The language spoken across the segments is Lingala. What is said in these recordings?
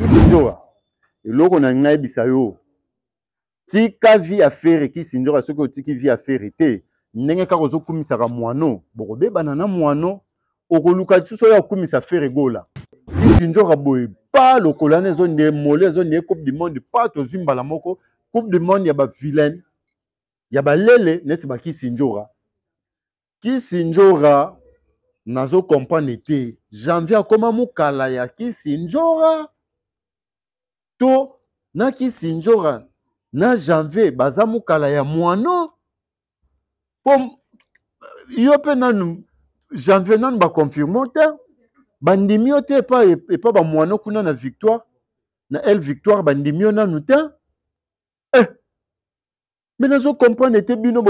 kisinzora eloko na nayebisa yo tika vi ya fere kisinzora soki otiki vi ya fere te ndenge kaka ozokumisaka mwano bokobebana na mwano okoluka lisusu oyo akumisa fere egola kisinzora boye pa lokola wana ezondi emole ezondi ye coupe du monde pa tozwi mbala moko coupe du monde ya bavilaine ya balele neti bakisinzora kisinzora nazokomprendre te janvier akóma mokala ya kisinzora to na kisinjora na janvier baza mokala ya mwano mpo yo mpe nanu janvier nanu baconfirmo te bandimi yo te epai epa bamwano kuna na victoire na l victoire bandimi yo nanu te eh me nazokomprendre te bino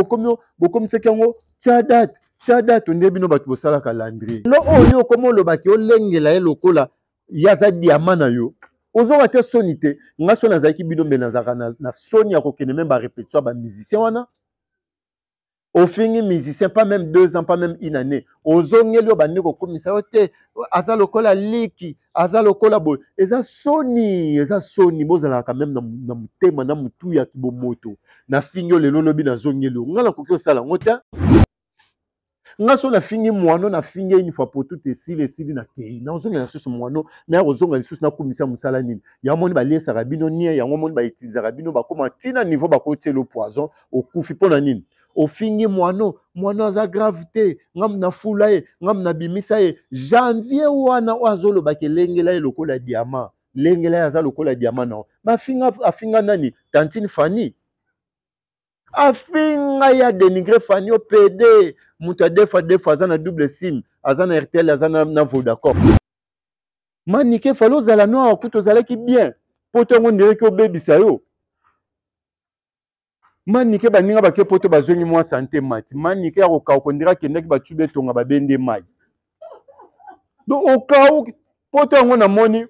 bokomisaki yango tia date tia date onde bino bato bosalaka landrie lo oyo okoma olobaki olengela ye lokola ye aza diama na yo ozoka te soni te nga soni azalaki bino mbele nazalaka na, na soni ya kokende meme barepetition ya bamusicien wana ofingi musicien pas même deux ans pas même une année ozongeli oyo bandeko okomisa yo te aza lokola liki aza lokola boye eza soni eza soni bozalaka meme na, na motema na motu ya kibomoto nafingi oyo lelo olobi nazongeli yo nga nakoki osala yango te nga so nafingi mwano nafingi ye une fois pour tout esili esili na kei nazongela lisusu mwano naye kozonga lisusu nakumisa mosala nini yango moni baliesaka bino nie yango moni bautilizaka bino bakóma ntina niveau bakotiela poison okufi mpo na nini ofingi mwano mwano aza grave te ngambu nafula ye ngambu nabimisa ye janvier wana oyo azolobaka elengela ye lokola diamant lengela ye aza lokola diamant nao mafinga afinga nani tantine fani afi ngai adenigre fani opd moto adefa defa aza na double sim aza na rtl aza na, na vodacor manike fali ozala noir kuta ozalaki bien mpo ntango ndereki obebisa yo manike baninga bake mpo to bazongi mwa sante mati manike ya kokauka ndenge akendaki bacubi etonga babende mai don okauki mpo ntango namoni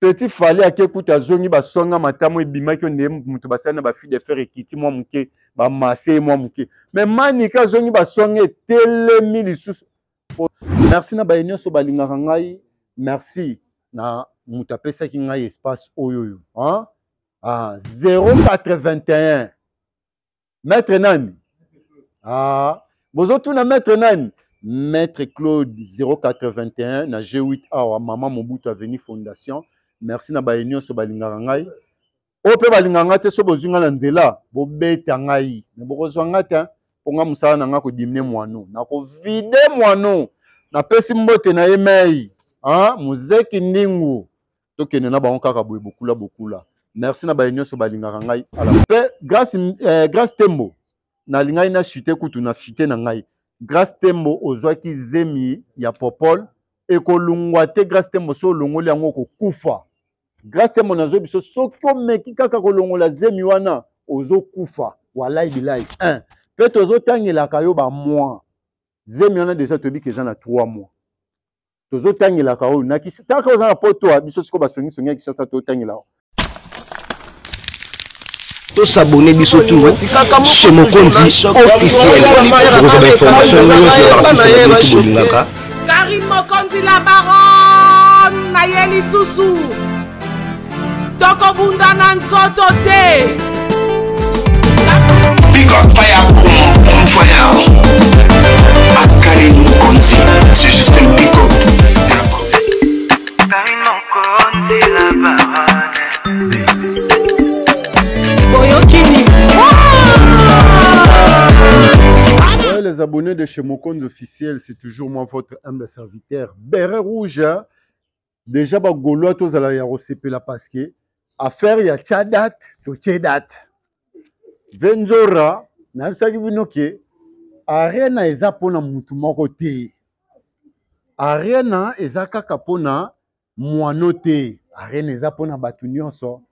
petit fali ake kuta azongi basonga matamo ebimaki oyo nde moto basali na bafile de fer ekiti mwa moke bamase ye mwa moke me manika azongi basonga etelemi lisusu merci na baye nyonso balingaka ngai merci na moto apesaki ngai espace oyo oyo ah? ah, 081 maître nani ah, bozotuna maître nani maître claude 081 na g8 awa mama mobutu avenir fondation merci na baye nyonso balingaka ngai oyo mpe balingaka ngai te so bozwi ngai na nzela bobeta ngai me bokozwa ngai te mponga mosala na ngai kodimine mwano nakovide mwano napesi mbote na ye mei mozeki ndingu tokende na bango kaka boye bokula bokula merci na baye nyonso balingaka ngai mpe eh, grace tembo nalingai na chute kutu na chute na ngai grace tembo ozwaki zemi ya popole ekolungwa te grace tembo so olongoli yango okokufa grâce te monazo biso soki omeki kaka kolongola zemi wana ozokufa walai bilai 1 mpe tozotangelaka yo bamwa zemi wana deja toyebi ke eza na 3 mois tozotangelaka oyo nataka oza na potoa biso sikoyo basongisongi ya kishasa totangela tosabone biso tuche mokonzi officielkozwa bainformation nyonso ya artiste botu bolingaka kari mokonzi la baron na ye lisusu tokobunda na nzoto te akari mokonzi c'est juste un bicop les abonnés de chez Mokonde officiel, c'est toujours moi, votre humble serviteur. Béret rouge, déjà, bah, Gaulois, tous à la Yarosepé, la Pasquier. affaire ya chadat to chedat venzora nayebisaki bino ke arena eza mpona mutu moko te arena eza kaka mpona mwano te arena eza mpona bato nyonso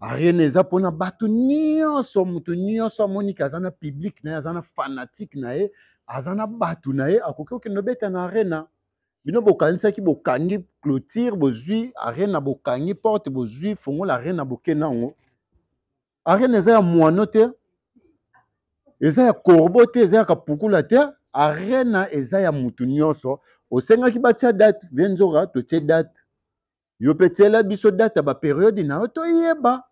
arena eza mpona bato nyonso moto nyonso amoniki aza na publike na ye aza na fanatike na ye aza na bato na ye akoki okende obeta na arena bino bokanisaki bokangi clôture bozwi arene na bokangi porte bozwi fongola arene na bokende yango arene eza ya mwano te eza ya corbeau te eza ya kapukula te arena eza ya mutu nyonso osengaki batia date vie nzora totie date yo mpe tiela biso date ya baperiode na yo toyeba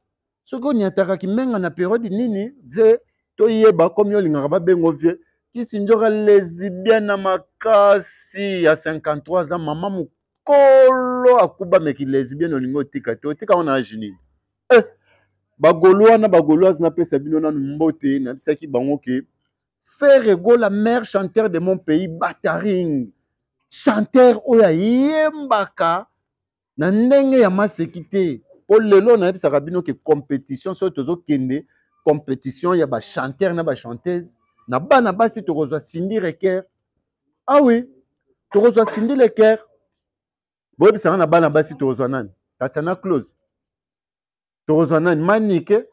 soki oniatakaki menga na periode nini vie toyeba komi olingaka babengo vie kisinjoka lezibia na makasi ya 53 ans mama mokolo akubameki lezibia na olingi otika te otika wana agenine eh, bagolo wana bagoloise napesa bino nanu mbote nabisaki bango ke frère ego la mare chanteur de mon pays bataring chanteur oyo ayembaka na ndenge ya maseki te mpo lelo nayebisaka bino ke compétition soki tozokende compétition ya bachanteur na bachanteuse na bana basi tokozwa sindi reker awi ah tokozwa sindi reker boyebisanga na bana basi tokozwa nani tatiana close tokozwa nani manike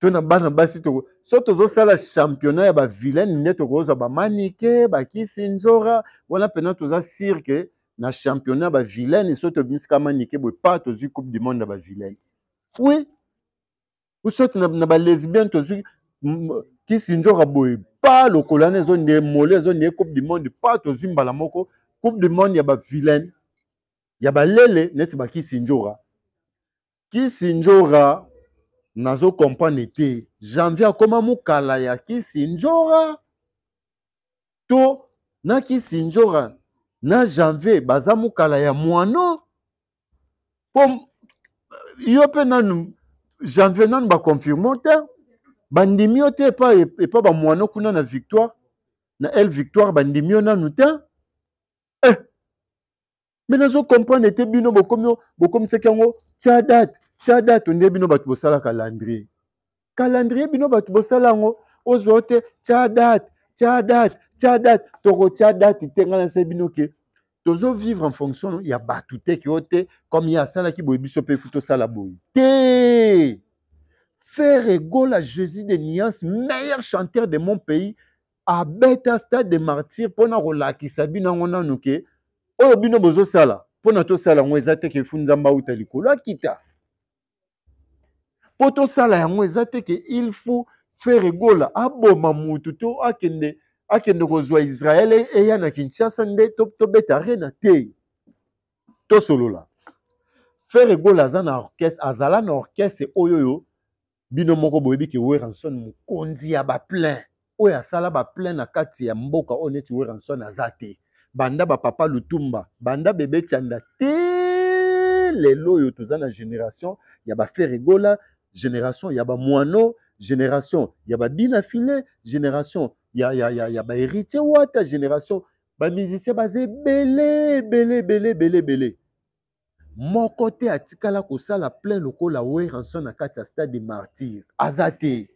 to na bana basi toko so tozosala championnat ya bavilaine nde tokozwa bamanike bakisi nzora wana mpena toza sirke na championnat ya bavilaine so tobimisika manike boye pa tozwi coupe du monde ya bavilaine oui ou soki na balesbienne tozwi kisi nzora boye pa lokolo wana ezondia emole ezondia coupe du monde pa tozwi mbala moko coupe du monde ya bavilaine ya balele neti bakisi njora kisi njora nazokomprendre te janvier akóma mokala ya kisi njora to na kisi njora na janvier baza mokala ya mwano mpo yo mpe nanu janvier nanu bakonfirmo te bandimi yo te epai epa e, bamwano kuna na victoire na ele victoire bandimi yo nanu te eh me nazokomprendre ete bino bokomisaki yango tia date tia date onde bino bato bosala calendrier calendrier bino bato bosala yango ozwa yo te tia date tia date tia date tokotia date te ngai nase bino ke tozovivre en fonction ya bato te ke yo te comme ye asalaki boye biso mpe fu tosala boye te faire égal à Jésus de Nias, meilleur chanteur de mon pays, abeta stade de martyr mpo na kolakisa bino yango nanu ke oyo bino bozosala mpo na tosala yango eza te ke efu nzambe auta likolo akita mpo tosala yango eza te ke il faut faire egola aboma motu to akende akende kozwa israele eya na kinshasa nde tobeta to rena te tosolola faire egola aza na orchestre azala na orchestre oyo oh, oyo bino moko boyebi ke weranson mokonzi ya baplein plein sala ba na kati ya mboka oneti we ranson azate azate. banda papa lutumba banda bébé te lelo oyo toza génération ya ferigola génération ya moano génération ya bina file génération ya, ya, ya, ya wata génération ba baza belé belé belé belé belé moko te atikala kosala plein lokola weranson na kati ya stade martyre aza te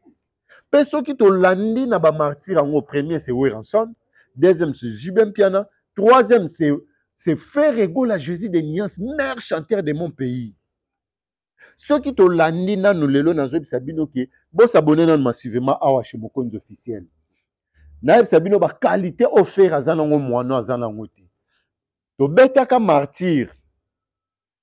mpe soki tolandi na bamartyre yango premier c'est weranson deuxième c'est jubin piana troisième c'est c'est frère egola jésus de niance mare chanteur de mon pays soki tolandi nanu lelo nazoyebisa bino ke bosabone nanu massivement awa chez mokonzi officiel nayebisa bino bakalite oyo frère aza nango mwana aza nango te tobetaka martyre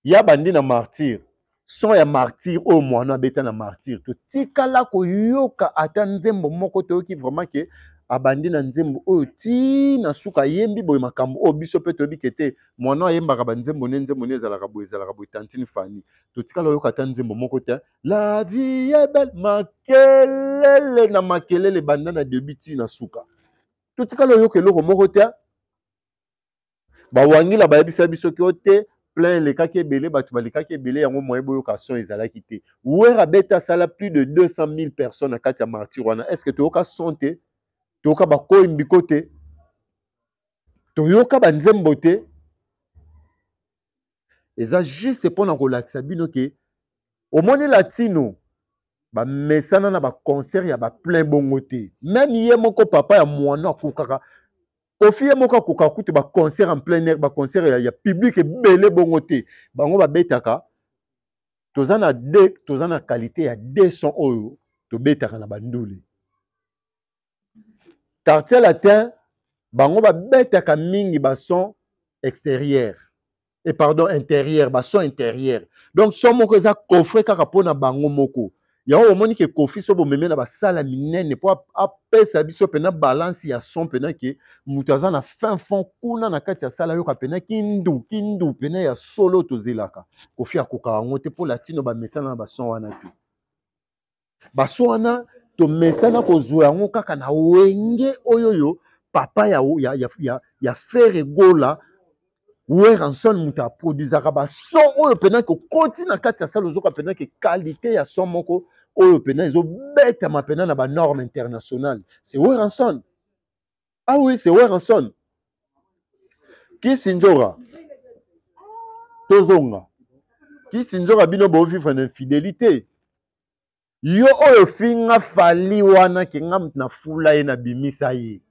ya bandi na martyre son ya martyre oyo mwana abeta na martyre totikala koyoka ata nzembo moko toyoki vraiment ke abandi na nzembo oyo tina suka ayembi boye makambo oyo biso mpe toyebi ke te mwana ayembaka banzembo ne nzembo ne ezalaka boye ezalaka boye tantine fani totikala oyoka ata nzembo moko te la vie ye belle makelele na makelele banda na debi tina suka totikala oyoka eloko moko te bawangila bayebisa biso ke o te plein elekaki ebele bato balekaki ebele yango moyen boyokason ezalaki te wer abeta asala plus de 200 000 personnes na kati ya martire wana estce toyoka son te toyoka bakoyimbiko te toyoka banzembo te eza juste mpo na kolakisa bino ke omonela ntino bamesana na baconcert ya baplain bongo te meme ye moko papa ya mwana akokaka ofie moko akoka kutu baconcert en plein air baconcert ya, ya public ebele bongo te bango babetaka toza na de toza na kalite ya 200 oyo tobetaka na bandule quartier latin bango babetaka mingi bason extérieure e pardon intérieure bason intérieure donc so moko eza coffre kaka mpona bango moko yango omoni ke kofi so bomemi na basala minene mpo apesa biso pena balansi ya son pena ke moto aza na fin fond kuna na kati ya sala yoka pena kindu kindu pena ya solo tozelaka kofi akoka yango te mpo latino bamesana na bason wana te bason wana tomesana kozwa yango kaka na wenge oyoyo papa ya, ya, ya, ya, ya fere gola weranson moto aproduisaka bason oyo mpenaki okoti na kati ya sala ozoka mpenaki kalite ya son moko oyo pena ezobetama pena na banorme internationale c'est weranson ah oui c'est weranson kisinzora tozonga kisinzora bino bovivre na infidélité yo oyo finga fali wana ke nga mutu nafula ye nabimisa ye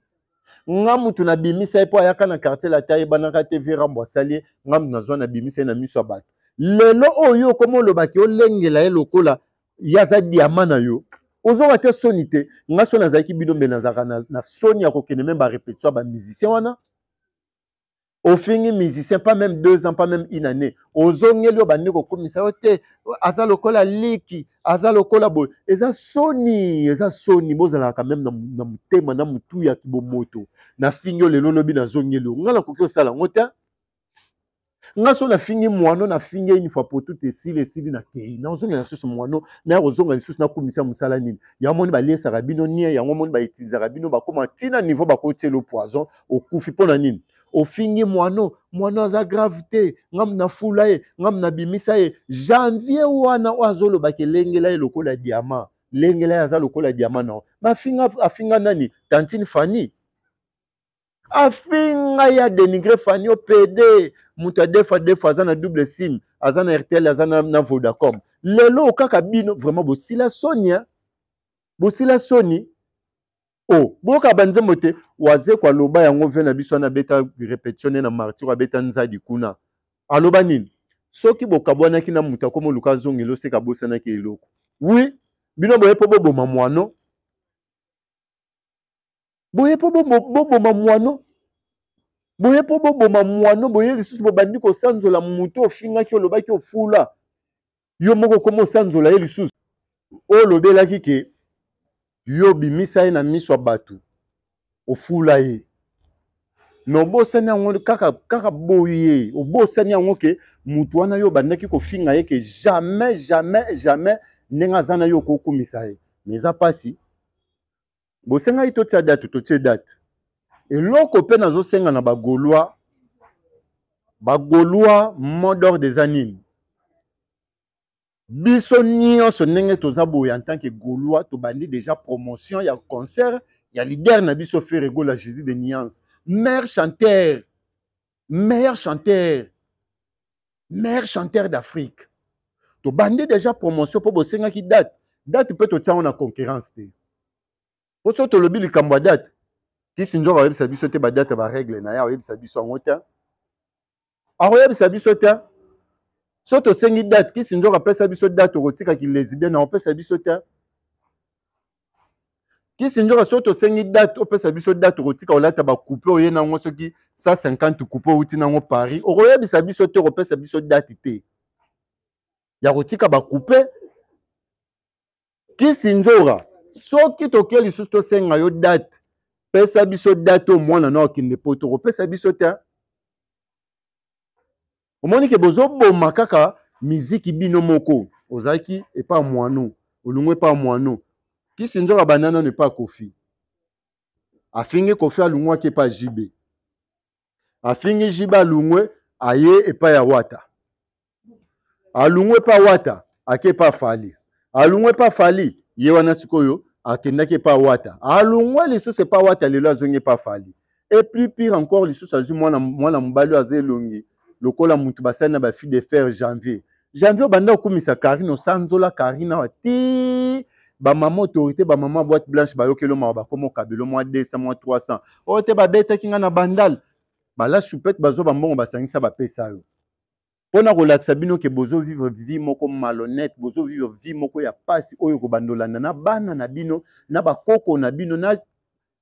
nga mutu nabimisa ye mpo ayaka na quartier late ayebanaka te virambo asali ye nga mutu nazwa nabimisa ye na miso ya bato lelo oyo okoma olobaki olengela ye lokola ye aza diama na yo ozonga te soni te nga soni azalaki bino mbe nazalaka na, na soni ya kokende meme barepetition ya bamusicien wana ofingi musicien pas même deux ans pas même une année ozongeli oyo bandeko okomisa yo te aza lokola liki aza lokola boye eza soni eza soni bozalaka meme na, na motema na motu ya kibomoto nafingi yo lelo olobi nazongeli yo nga nakoki osala yango te nga so nafingi mwano nafingi ye une fois pour tout esili esili na kei nazongela lisusu mwano naye kozonga lisusu nakumisa mosala nini yango moni baliesaka bino nie yango moni bautilizaka bino bakóma ntina niveau bakotiela poison okufi mpo na nini ofingi mwano mwano aza grave te ngambu nafula ye ngambu nabimisa ye janvier wana oyo azolobaka elengela ye lokola diamant lengela ye aza lokola diamant nao mafinga afinga nani tantine fani afi ngai adenigre fani opede moto adefa defa aza na double sim aza na rtl aza na, na vodacom lelo kaka bino vraiment bosila sonia bosila soni o oh, boyoka banzembo te wazekwa aloba yango ve na biso wana abeta repetition ne na martire abeta nzadi kuna aloba nini soki bokabwanaki na moto akoma oluka zongi loseka bosanaki eloko wi bino boye mpo boboma mwano boye mpo boboma mwano boye mpo boboma mwano boye lisusu bobandi kosanzola motu ofingaki olobaki ofula yo moko koma osanzola ye lisusu olobelaki ke yo obimisa ye na miso ya bato ofula ye me obosani yango kaka, kaka boye obosani yango ke motu wana yo obandaki kofinga ye ke jamais jamais jamais ndenge aza na yo okokumisa ye me eza mpasi bosenga ye totia date totie date eloko mpe nazosenga na bagaulois bagaulois modor eza nini biso nyonso ndenge toza boye en tant que gaulois tobandi déjà promotion ya concert ya lider na biso feregola jésus de niance mare chanteur meilleur chanteur meilleur chanteur d'afrique tobandi déjà promotion mpo bosengaki date date mpe totiango na concurrence te po so tolobi likambo ya date tisi nzoka oyebisa biso te badate baregle na ye aoyebisa biso yango te akoyebisa biso te so tosengi date kisi nzoka apesa biso date okotikaki lesibienne aopesa biso te kisi nzoka so tosengi date opesa biso date okotika olata bacoupe oye nango soki 150 coupe outi nango paris okoyebisa biso te okopesa biso date te ya kotika bacoupe kisi nzoka soki toke lisusu tosenga yo date pesa biso date oyo mwana na okende mpo tokopesa biso te omoni ke bozoboma kaka miziki bino moko ozalaki epa mwano olongo epa mwano kisi nzoka banda nano epa kofi afingi kofi alungwaki epa jibe afingi jibe alungwe aye epa ya wata alungwe epa wata ake epa fali alungwe epa fali ye wana sikoyo akendaki epai awata alongwa lisusu epai awata lelo azongi epai afali e plus pire encore lisusu azwi mwana mobali oyo aza elongi lokola motu basali na bafi de fer janvier janvier obanda kokumisa karine osanzola karine awa te bamama autorité bamama boîte blanche bayokeli omawa bakoma okabelo mwa 200 mwa 300 oyo te babetaki ngai na bandale bala choupete bazwa bambongo basangisa bapesa yo mpona kolakisa bino ke bozovivre vie moko malhonnête bozovivre vie moko ya pasi oyo kobandolanda na bana na bino na bakoko na bino na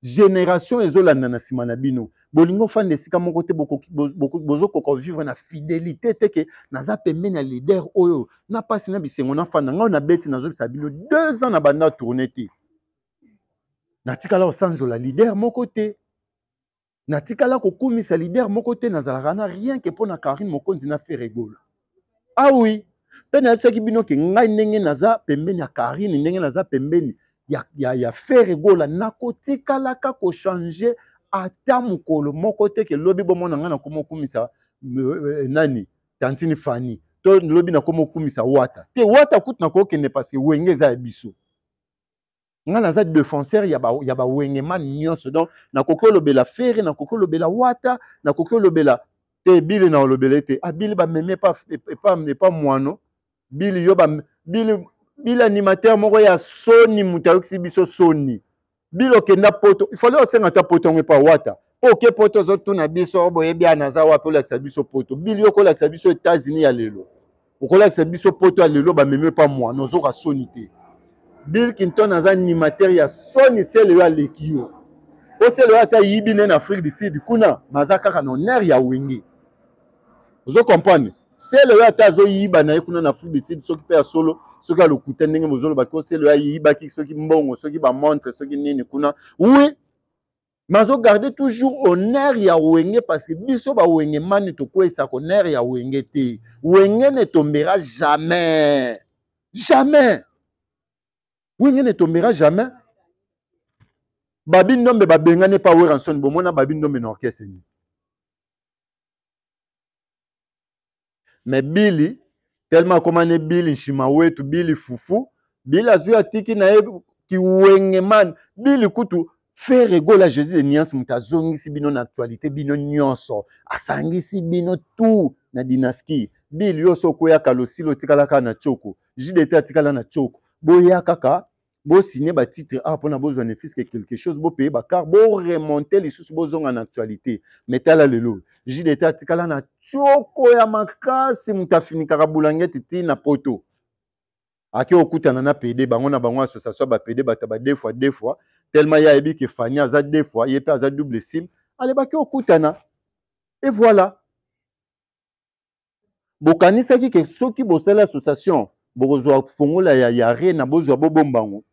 génération ezolanda na nsima na bino bolingi ofanda esika moko te bozokoka vivre na fidélité te ke naza pembeni ya lider oyo na mpasi na bisengo nafanda ngai na beti nazobisa bino deux ans na banda tourne te natikala kosanzola lider moko te natikala kokumisa libere moko te nazalaka na rien ke mpo na karine mokonzi na feregola awi ah mpe nayebisaki bino ke ngai ndenge naza pembeni ya karine ndenge naza pembeni ya, ya, ya feregola nakotikalaka kochange ata mokolo moko te ke lobi bomona ngai nakoma okumisa nani tantini fani to lobi nakoma okumisa wata te wata kutu nakokende parceke wenge eza ya biso nga naza défenseur ya bawengema nyonso donc nakoki olobela fere nakoki olobela wata nakoki olobela te bili na olobela ete ah, bili bamemi epa, epa, e, epa mwano bili yo bili, bili animateur moko ya soni moto ayokisi biso soni bili okenda poto ifale osenga ta poto yango epa wata mpo oke poto ozotuna biso boyebi a naza wapi olakisa biso poto bili yo okolakisa biso etats-unis ya lelo okolakisa biso poto ya lelo bamemi epa mwano ozoka soni te bill kinton aza animateur ya soni sele oyo aleki yo po sele oyo ata yibi nde na afrique du sud kuna maza kaka na honneur ya wenge ozo comprendre sele oyo ata azoyiba na ye kuna na afrique du sud soki mpe ya solo soki alokuta ndenge bozolobaki o sele oyo ayibaki soki mbongo soki bamontre soki nini kuna wi me azogarde toujours honneur ya wenge parce que biso bawenge mani tokweyisaka honneur ya wenge te wenge ne tombera jamais jamais winge ne tombera jamais babi ndombe babengani mpa weranson bomona babi ndombe na orchestre ni me bili telema akomani bili nshima wetu bili fufu bili azwi atiki na ye kiwenge mani bili kutu fer egola jésus de niance moto azongisi bino na actualité bino nyonso asangisi bino tu na dynastie bili oyo so okoyaka losili otikala kaka na tioko judete atikala na tioko boya kaka bo signer ba titre ah pona besoin de fisc quelque chose bo payer ba car bo remonter les sous bozonga en actualité mais tala lelo jideta là na choko ya makasi mutafini kaka ti na poto ake okuta na pd bango na bango association ba pd bata ba deux fois deux fois tellement ya ebi ke fani aza deux fois ye pe aza double sim alebaki okutana et voilà bokanisaki ke soki bosela association bokozwa fongola ya, ya rena bozwa bobombango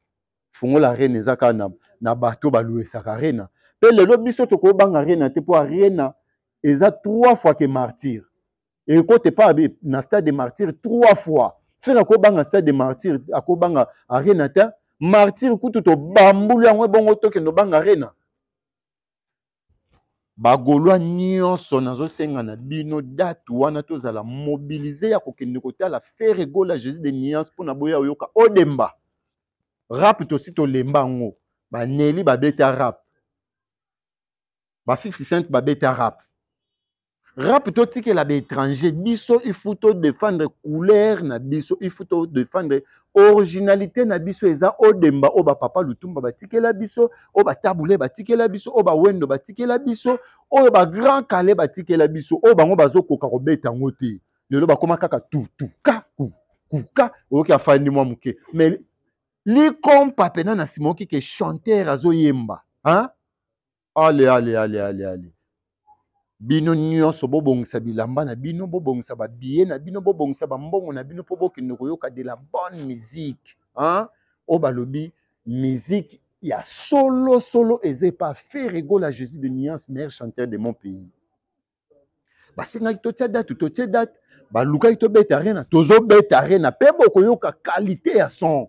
fongola rena eza kaka na, na bato balwesaka rena mpe lelo biso tokoyebanga rena te mpo arena eza trois fois ke martyre ekote mpa na stade de martyre trois fois frere akoyebanga stade de martyre akoyebanga arena te martyre kutu tobambulu yango ebongo tokende obanga arena bagolwa nyonso nazosenga na bino date wana tozala mobilize ya kokende kotala fere egola jésus de niance mpona boya oyoka odemba rap tosi tolemba yango baneli babeta rap ba 50 cent babeta rap rap totikela baétranger biso ifu todefendre couleur na biso ifu todefendre originalité na biso eza odemba oyo bapapa lutumba batikela biso oyo batabule batikela biso oyo bawendo batikela biso oyo bagrand kale batikela biso oyo bango bazokoka kobeta yango te lelo bakóma kaka tutuka kuka oyoki afandi mwa moke mais likompa pena na nsima okike chanteur azoyemba ale ale ale ale ale bino nyonso bobongisa bilamba na bino ba babiye na bino bobongisa bambongo na bino mpo bokende koyoka de la bonne musique hein? oyo balobi musique ya solo solo eze pa faire à jésus de nuance meilleur chanteur de mon pays basengaki totia date totie date to tobeta rena tozobeta rena mpe bokoyoka qualité ya son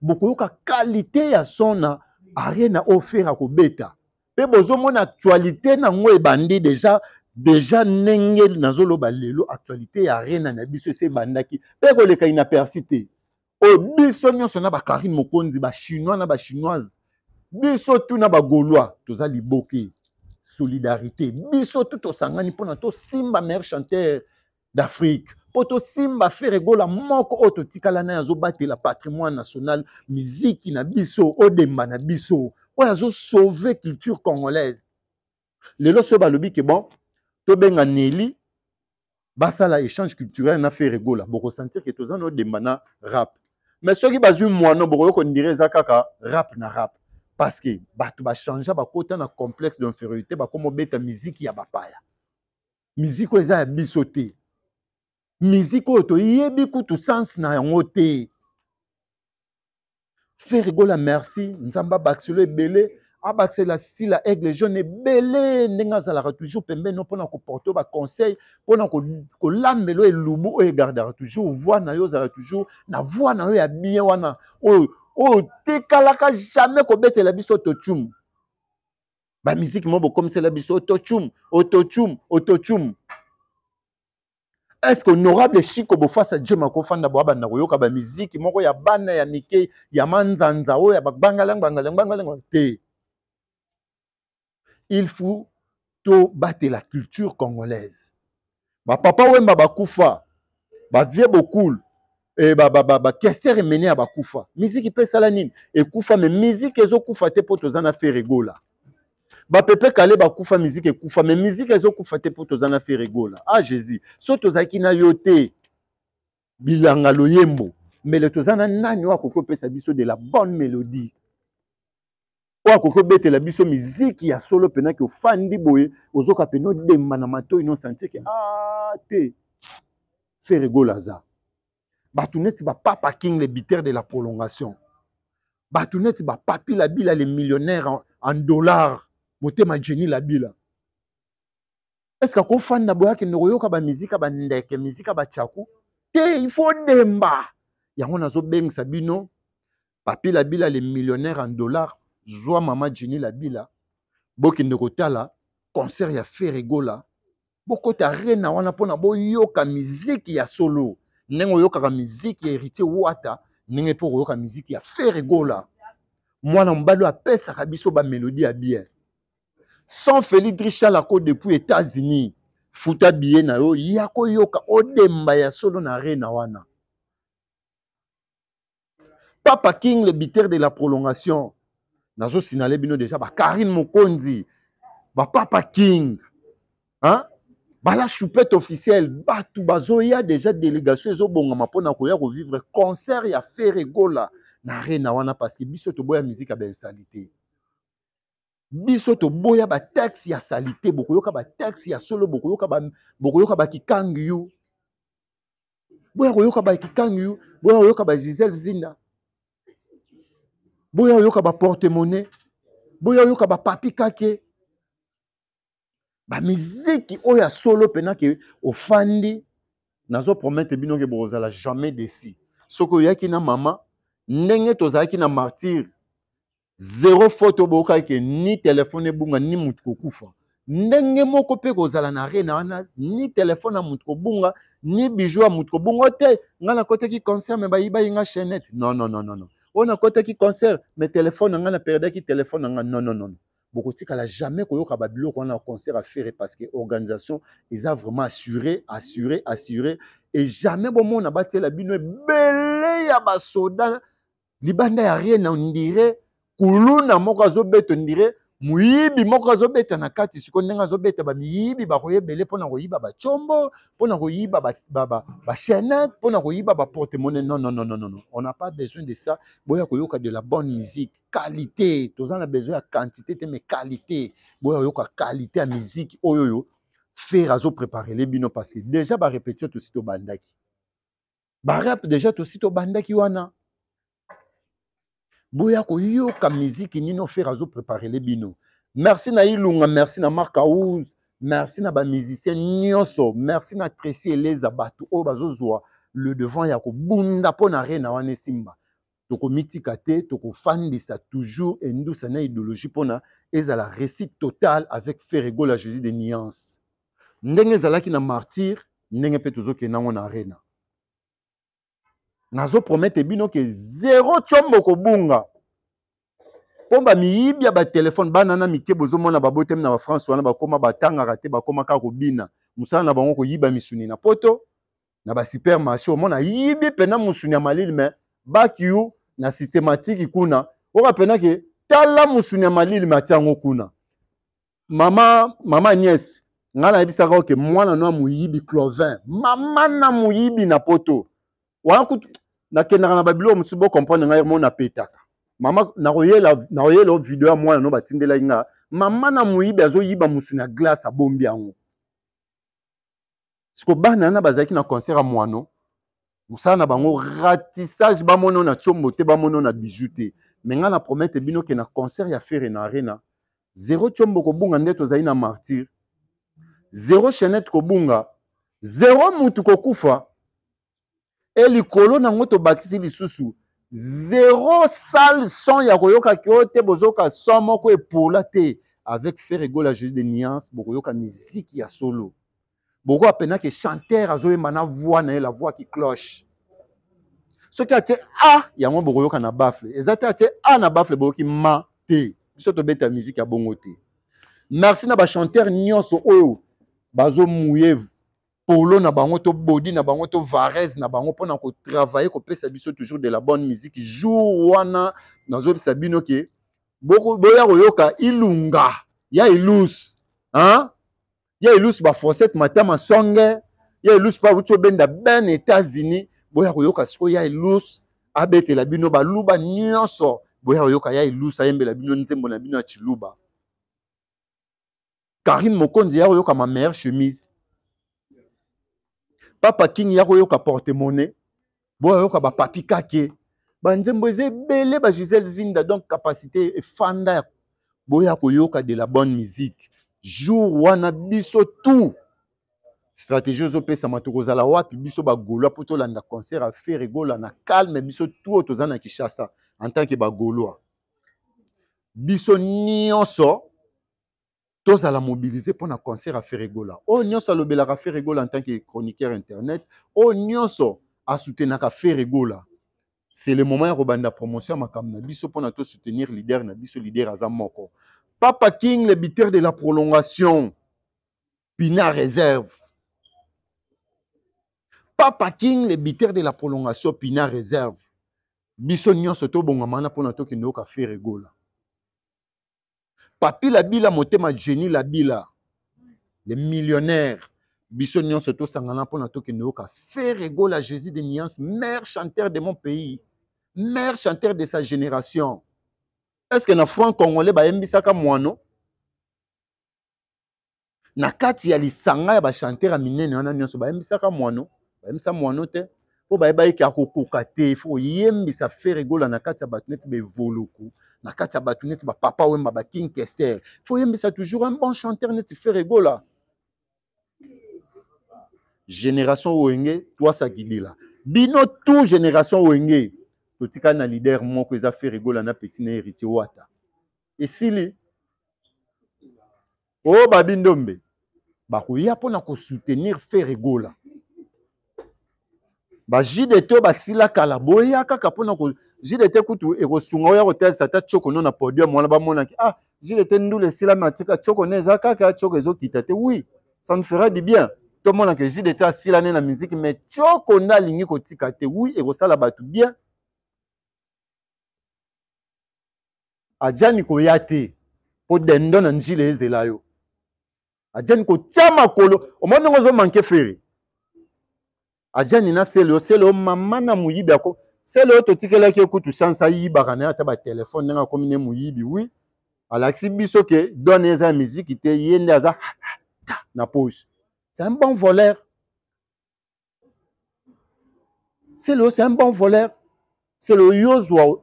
bokoyoka qualité ya son na arena oyo ko beta mpe bozomona actualité nango ebandi deja deja ndenge nazoloba lelo actualité ya rena na biso ese ebandaki mpe koleka inapersi te oyo oh, biso nyonso na bakarine mokonzi bachinois na bachinoise biso tuna bagaulois toza liboke solidarité biso tu tosangani mpona tosimba maire chanteur d'afrique mpo tosimba feregola moko oyo totikala naye azobatela patrimoine national miziki na biso odemba na biso oyo sauver culture congolaise lelo soyo balobi ke bon tobenga neli basala échange culturel na faire egola ressentir ke toza na odemba na rap mais ceux qui soki non, mwana qu'on dirait ça kaka rap na rap parce que bato bachangea bakota na complexe d'infériorité bakoma obeta miziki ya bapaya miziki oyo eza Musique biso te miziki oyo toyebi sans na yango fe rigola merci nzambe abakiselo ebele abakisela sila aigle jaune ebele ndenge azalaka toujours pembeni mpona koporte baconseil mpona kolambela oyo elubu oyo egardaka toujours voi na yo ozalaka toujours na voi na yo ya bien wana oyo oyo tekalaka jamais kobetela biso tocumu bamiziki mo bokomisela biso otocumu otocumu otocumu est-ce que honorable chiko bofasa dieu makofanda boabanda koyoka bamiziki moko ya bana ya mike ya manzanza oyo oh, ya babangalangbangalagbangala te il faut tobatela culture congolaise bapapa wemba bakufa bavie bokulu eh, bakestere mene ya bakufa miziki mpe esala nini ekufa me miziki ezokufa te mpo toza na fe regola bapepe kale bakufa miziki ekufa me miziki ezokufa te mpo toza na fe regola ah jésus so tozalaki na yo te bilanga loyembo mele toza na nani oyo akoki opesa biso de la bonne mélodie oyo akoki obetela biso miziki ya solo mpenaki ofandi boye ozoka pene odemba na matoi nosantike a ah, te fe regola aza bato neti bapapa king le biter de la prolongation bato neti bapapi labila le millionnaire en, en dollar motema jeni labila estce akofanda boye akende koyoka bamizika bandeke mizika batyaku te ifo demba yango nazobengisa bino papi labila le millionnaire en dollar zwa mama jeni labila bokende kotala concert ya ferigola bokota rena wana mpona boyoka miziki ya solo ndenge oyokaka miziki ya héritier wata ndenge mpo koyoka miziki ya ferigola mwana mobali oyo apesaka biso bamelodi ya bien sans félix drichal ako depuis états-unis futa biye na yo ya koyoka odemba ya solo na re na wana papa king le biter de la prolongation nazosinale bino deja bakarine mokonzi bapapa king hein? bala choupette officielle bato bazoya deja délégation ezobongama mpona koya kovivre concert ya ferregola na re na wana parceke biso toboya miziki ya baesali te biso toboya bataxe ya salite bokoyoka bataxe ya solo bokoyoka bakikangu boya koyoka bakikangu boya koyoka bagisele zinda boya oyoka baporte monnaie boya oyoka bapapi kake bamiziki oyo ya solo mpenake ofandi nazopromete bino ke bokozala jamais desi soki oyaki na mama ndenge tozalaki na martire zero photo, boka ke ni téléphone bonga ni motu kufa. ndenge moko pe kozala na rena wana ni téléphone na motu kobunga ni bijou ya motu kobunga te ngai nakotaki concert me bayibayi inga chenette. non non non non kote qui concerne me téléphone na perdre ki téléphone na non non non non la jamais koyoka babiloko wana na concert afere parce que organisation ils a vraiment assuré assuré assuré et jamais bon bomona batiela bino bele ya basoda libanda ya rien on dirait kuluna moko azobeta ondire moyibi moko azobeta na kati sikoyo ndenge azobeta bamiyibi bakoya ebele mpona koyiba batyombo mpona koyiba bachanete mpona koyiba baportemone nonnnnn on n'a pas besoin de ça boya koyoka de la bonne musique qualité toza na besoin ya quantité te mais qualité boya koyoka qualité ya musique oyo oyo fer azopreparele bino parce que déjà barépétition tosi tobandaki barap déjà tosi tobandaki wana boya koyoka miziki azo préparer les bino merci na ilunga merci na Marc aus merci na musicien nyonso merci na tresi eleza bato oyo bazozwa le devant ya kobunda mpo na rena wana toko tokomitika te fandisa toujours endusa na idéologie mpona la récit total avec la jésus de niance ndenge ki na martyre ndenge mpe tozokende yango na rena nazopromete bino ke zero tio mokobunga mpo bamiyibi ya batelefone bana na mike bozomona babotemi na bafrance wana bakóma batangaka te bakóma kaka kobina mosala na bango koyiba misuni na poto na basupermarché omona yibi mpena mosuni ya malili me bakiu na systématiki kuna oka mpena ke tala mosuni ya malili me atia yango kuna mama mama niese ngai nayebisaka oke mwana no ya moyibi clovin mama na moyibi na poto wana kutu nakendaka na babilo mosusu bocomprendre ngai mo napetaka mama nakoyela o video ya mwana no batindelaki nga mama na moyibi azoyiba mosu na glace abombi yango siko bana yana bazalaki na concert ya mwano mosala na bango ratissage bamono na tiombo te bamono na biju te me ngai na promete bino ke na concert ya fere na arena zero tiombo kobunga nde tozali na martyre zero chenete kobunga zero mutu kokufa e likolo nango tobakisi lisusu zero sale son ya koyokaki oyo te bozoyoka son moko epola te avec fer egol ya jésus de niance bokoyoka miziki ya solo bokoyoka penake chanteur azoyemba na voi na ye la voi ki cloche soki atie a yango bokoyoka na bafle eza te atie a na bafle boyoki ma te biso tobeta miziki ya bongo te merci na bachanteur nyonso oyo bazomuye polo na bango to body na bango to varese na bango mpona kotravaille kopesa biso toujours de la bonne musique jour wana nazobisa bino ke boya koyoka ilunga ya ilus ya ilus bafoncet matama songe ya ilus mpa awuti obenda bene états-unis boya koyoka sikoyo ya ilus abetela bino baluba nyonso boya koyoka ya ilus ayembela bino nzembo na bino ya chiluba karine mokonzi ya koyoka ma meilleure chemise papa king ya koyoka porte monnaie boyoka bapapi kake banzembo eza ebele ba gisele zinda donc capacité efanda ya boya koyoka de la bonne musique jour wana biso tout stratégie ozopesama tokozala wapi biso bagaulois mpo tolanda concert affaire egola na calme biso tout oyo toza na kinshasa en tant ke bagaulois biso nyonso tozala mobilize mpo na concert ya feregola oyo nyonso alobelaka feregola en tant que chroniqueur internet oyo nyonso asutenaka feregola c'est le moment ya kobanda promotion ya makambo na biso mpo na tosoutenir lider na biso lider aza moko papa king le biteur de la prolongation pina réserve papa king le biteur de la prolongation pina réserve biso nyonso tobongama wana mpo na tokende yoka feregola papi labila motema geni labila le millionnaire biso nyonso tosangana mpona tokende yoka faire egola jésus de niance mare chanteur de mon pays mare chanteur de sa génération est ce que na franc congolais bayembisaka mwano na kati ya lisanga ya bachanteur ya minene wana nyonso bayembisaka mwano bayembisa mwano te mpo bayeba eke akokoka te fo koyembisa faire egola na kati ya bato neti bevoloku na kati ya bato neti bapapa oyemba baking kester fo yembisa toujours un bon chanteur neti feregola génération oyo enge twasaki lela bino tout génération oyo enge totikali na lider moko eza feregola na peti na héritier wata esili oyo oh, babindombe bakoya mpona kosoutenir feregola bajide to basila kala boya kaka mpona ko jude te kutu ekosunga oya kotalisa ata tioko no na podium wana bamonaki ah jude te ndula esilami atika tioko ne eza kaka tioko ezokita te oui ça ne fera du bien tomona ke jude te asila ne na miziki mais tioko nde alingi kotika te oui ekosala bato bien adiani koya te mpo dendo na njila ezela yo adiani kotia makolo omoni ngo ozomanke fere adiani na sele yo sele yo mama na moyibi ako sele oyo totikelaki ekutu sansa ayibaka na ye ata batelefone ndenge akomi ne moyibi wi alakisi biso ke done eza ya miziki te ye nde aza na pose c'est un bon voleur sele oyo c'est un bon voleur sele oyo ozwa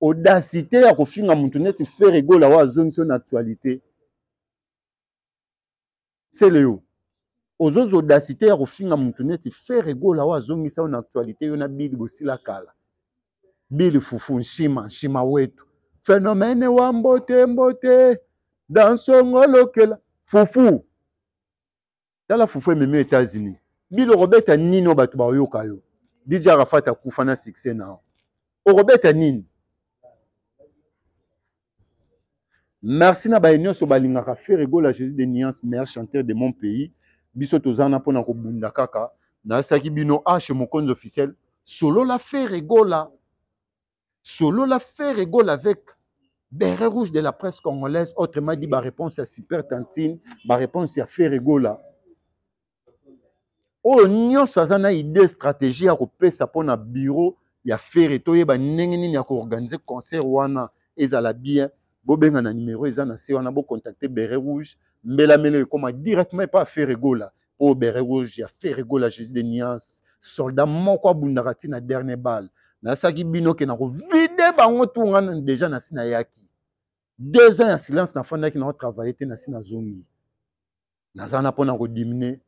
audacité ya kofinga motu neti fer egola oyo azongisi oyo na actualité sele yo ozoza audacité ya kofinga motu neti fer egola oyo azongisa oyo na actualité yo na bili bosila kala bili fufu nshima nshima wetu phénomène wa mbote mbote dansongo lokela fufu tala fufu ememi états-unis bili okobeta nini oyo bato bayoka yo dj arafat akufa na succès nao okobeta nini merci na baye nyonso balingaka fer egola jésus de niance maire chanteur de mon pays biso toza wana mpona kobunda kaka nayasaki bino h mokonzi officiel solola fer egola solola fer egola avec beret rouge de la presse congolaise autrement dit baréponse ya super tantine baréponse ya fer egola oyo nyonso aza na idée stratégie ya kopesa mpona bureau ya fere toyeba ndenge nini ya koorganize concert wana ezala bien bobenga na numero eza na se wana bocontacte beret rouge mbelamelo ekóma directement epa afere egola oyo beregoge afere egola jésus de niance soldat moko abundaka ti na dernier balle nasalaki bino ke na kovide bango tunga deja na si nayaki deux ans ya silence nafandaki nao travaille te na si nazongi naza na mpona kodimine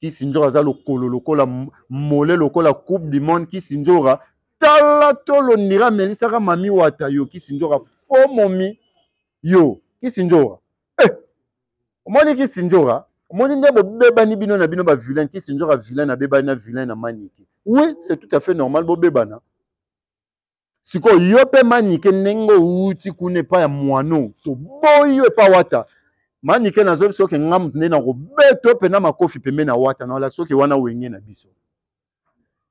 kisinjora aza lokolo lokola mole lokola coupe du monde kisinjora tala tolo ndira amelisaka mami wata yo kisinjora fo momi yo kisinjora omoni kisinjora omoni nde bobebani bino na bino bavilain kisinjora vilain abebani na vilain na manike oui c'est tout à fait normal bobebana sikoyo yo mpe manike ndenge outi kuna epai ya mwano toboyi yo epai wata manike nazoyebi soki ngambu nde nakobeto mpe na makofi pembe na wata naolaki soki wana wenge na biso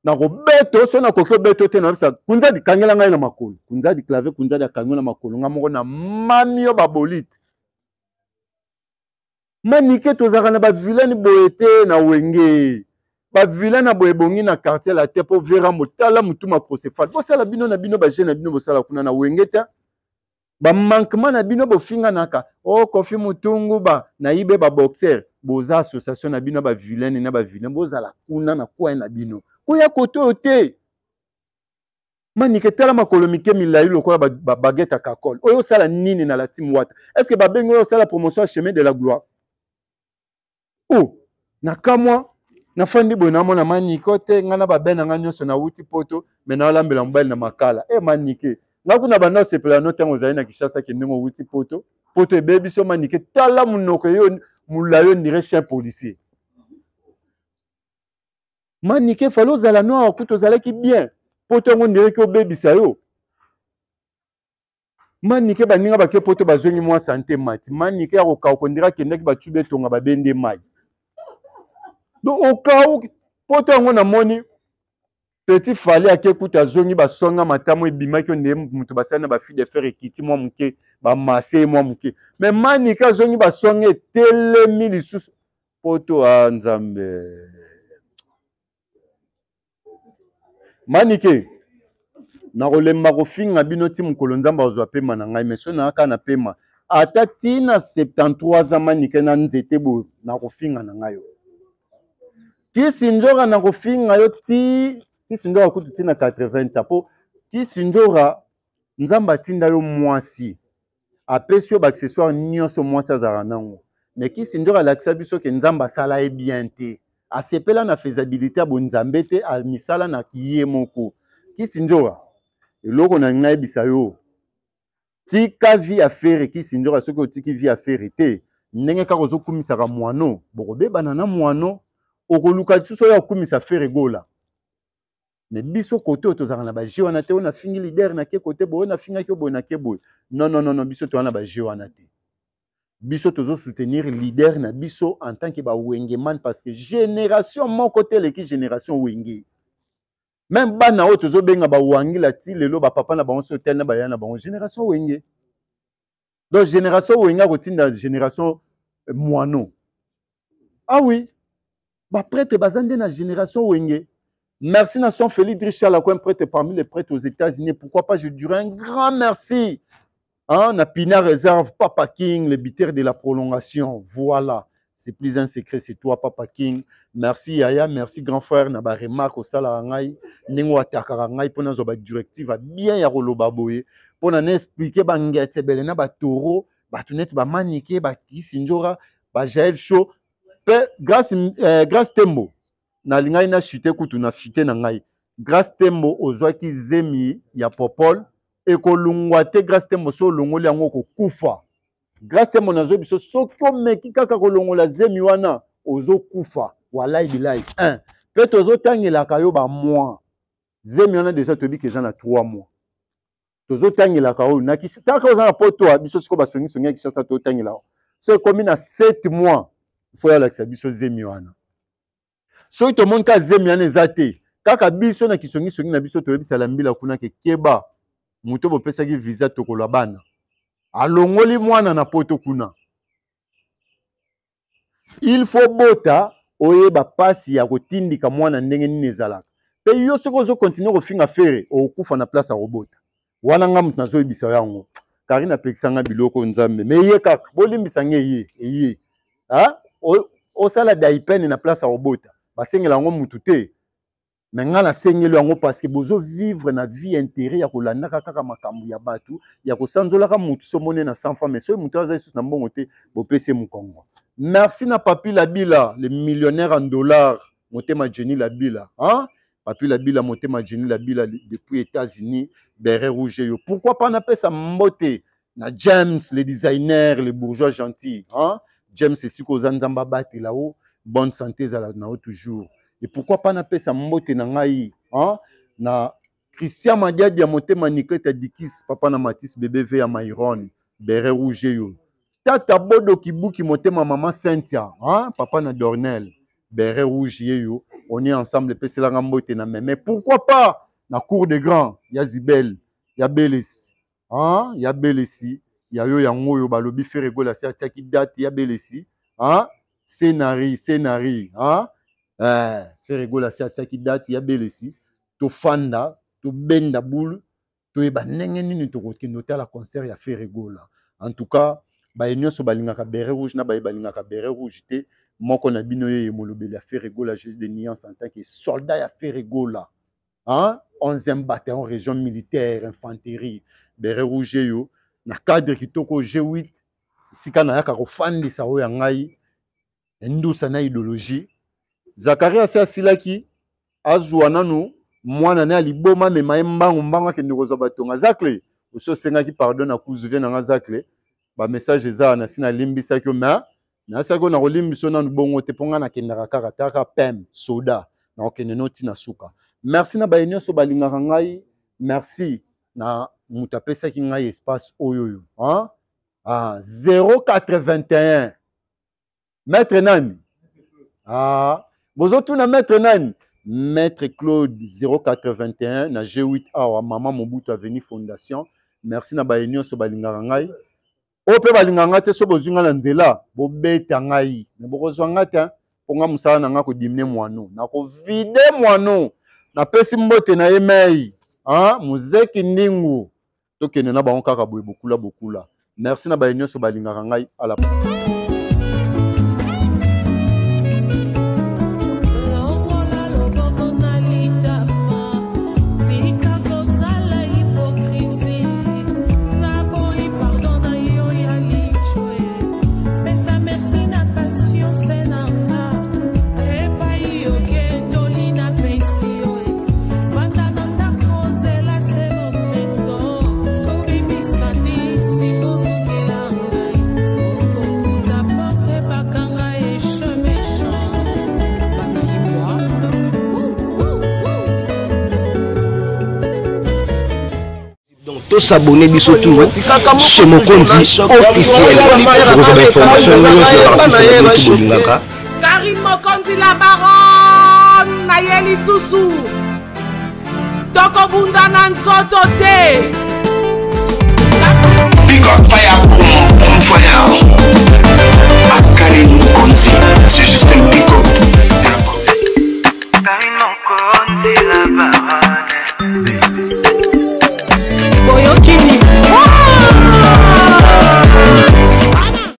nakobeto so nakoki obeto te nayebisa kunzadi kangela ngai na makolo kunzadi clave kunzadi akangio na makolo ngai moko na mami yo babolite manike tozalaka na bavilani boye te na wenge bavilani na boye ebongi na quartier la te mpo vera motala motuma procefale bosala bino na bino bagene na bino bosala kuna na wenge te bamankemat na bino bofinganaka o oh, kofi motungu ba nayibe baboxer boza association na bino ya bavilaine na bavilaine bozala kuna na kwai na bino koya koto oyo te manike tala makolo mike milai lokola babaguete ba, ya kakol oyo osala nini na latim wata estce babengi oyo osala promotion ya chemin de la gloire o oh, na kamwa nafandi boye naamona manike te ngai na babe na ngai nyonso nawuti poto me naolambela mobali na makala e manike ngai kuna banda osepela no ntango ozali na kishasa ke ndenge owuti poto poto ebebi so manike tala monoko yo molai ondire chien policier manike fali ozala no awa kuta ozalaki bien poto yango ndireki obebisa yo manike baninga bake poto bazongi mwa sante mati manike ya kokauka ondire akendaki bacuba etonga babende mai donc okau poto yango namoni petit fali ake kuta azongi basonga matamo ebimaki oyo ndeye moto basali na bafi de fer ekiti mwa moke bamase ye mwa moke me manika azongi basonga etelemi lisusu poto a nzambe manike nakolemba kofinga bino ti mokolo nzambe azwa pema na ngai me so nayaka na pema ata ntina 73 ans manike na nzete boye nakofinga na ngai oyo kisinjora na kofinga yo ti kisinjora kutu ti na 80 ans mpo kisinjora nzambe atinda yo mwasi apesi yo baaccessoire nyonso mwasi azalaka nango me kisinjora alakisa biso ke nzambe asala ye bien te asepela na faisabilité ya bonzambe te amisala na ye moko kisinjora eloko na ngayebisa yo tika vi ya fere kisinjora soki otiki vi ya fere te ndenge kaka ozokumisaka mwano bokobebana na mwano okoluka lisusu oyo akumisa fere egola me biso kote oyo tozalaka na baje wana te oyo nafingi lider nake kote boye oyo nafingaki oboye nake boye nonnnono biso toza na baje wana te biso tozosoutenir lider na biso en tant ke bawenge man parce que génération moko te eleki génération wenge même bana oyo tozobenga bawangila ti lelo bapapa na bango so tele na baya na bango génération wenge donc génération wenge akotinda génération mwano ah oui Ba baza bazande na génération wenge merci nation félix drichal akoki prêtre parmi les prêtres aux états-unis pourquoi pas je dirais un grand merci hein, na pina réserve papa king le biter de la prolongation voilà c'est plus un secret c'est toi papa king merci yaya merci grand frère na baremarke sala ngai Ningo oatakaka ngai mpo nazwa badirective bien ya koloba boye mpo na ba bangetebele ba tunet ba neti ba bakisi njora bajael show mpe grace, eh, grace tembo nalingai nashite kutu na shite na ngai grace tembo ozwaki zemi ya popole ekolungwa te grace tembo so olongoli yango okokufa grace tembo nazwi biso soki omeki kaka kolongola zemi wana ozokufa walai bilai un mpe tozotangelaka yo bamwi zemi wana deja toyebiki eza na trois mois tozotangelaka oyo taka oza na po toa biso sikoyo basongisongi ya kinshasa tozotangela so ekomi na sept mois fo yalakisa biso zemi wana soki tomoni ka zemi wana eza te kaka biso na kisongisongi na biso toyebisala mbila kuna kekeba moto bopesaki visa tokolwa bana alongoli mwana na poto kuna il faut bota oyeba mpasi ya kotindika mwana ndenge nini ezalaka mpe yo soki ozokontinue kofinga fere okufa na place ya kobota wana nga moto nazoyebisa yango karine apekisanga biloko nzambe me ye kaka bolimbisanga eye eye ah? osala daipen na place a obota basengela yango mutu te me ngai le yango parce que vivre na vie intérieure ya kolandaka kaka makambu ya batu ya kosanzolaka motu so somone na sans femme mais soki motu la lisusu na mbongo te bopesi merci na papi bila le millionnaire en dollar motema jeni bila hein? papi bila motema la bila depuis états-unis beret rouge pourquoi pas sa mbote na james le designer les bourgeois gentil hein? James Siko oza Zamba là-haut bonne santé à la yo toujours et pourquoi pas na sa mbote na ngai hein? na christian ma mote ma niklete adikis papa na bébé bebv à Mayron bere rouge yo tata bodoki mote ma maman cynthia hein? papa na dornel bere rouge yo on est ensemble la mbote na même mais pourquoi pas na cour de grand ya zibel ya belesi hein? ya belesi ya yo ya oyo balobi fer egolasi atiaki date ya belesi hein? scénari scénari hein? eh, fer egolasi atiaki date ya belesi To fanda, to tobenda boule toyeba to nini tokokende la concert ya fer egola en tout cas so balinga balingaka beret rouge na baye balingaka beret rouge te moko na bino ye ye ya fer juste de nuance en tant que soldat ya fer hein onzième bataillon région militaire infanterie beret rouge yo na cadre kitoko G8 sika nayaka kofandisa oyo ya ngai endusa na idéologie zakaria asi asilaki azwa nanu mwana na ya liboma amema ye mbangu mbangu akende kozwa batonga zakle osi osengaki pardon na kuzuvie nanga zakle bamessage eza na si nalimbisaki o ma nayasaki oyo na kolimbiso nanu bongo te mpo ngai nakendaka kaka taka pem soda na kokende notina suka merci na baye nyonso balingaka ngai merci na moto apesaki ngai espace oyo oyo ah? ah, 081 maître nani ah, bozotuna maître nani maître claude 081 na g8 awa mama mobutu aveni fondation merci na baye nyonso balingaka ngai oyo mpe balingaka ngai te so bozwi ngai na nzela bobeta ngai me bokozwa ngai te mponga mosala na ngai kodimine mwano nakovide mwano napesi mbote na ye mai mozeki ndingu tokende na bango kaka boye bokula bokula merci na baye nyonso balingaka ngai ala tosabone biso tout chez mokonzi officiel okozwa bainformation nyonso ya artiste bolingaka karim mokonzi la baron na ye lisusu tokobunda na nzoto te Fire. Akari Mokonzi, c'est juste un pick-up.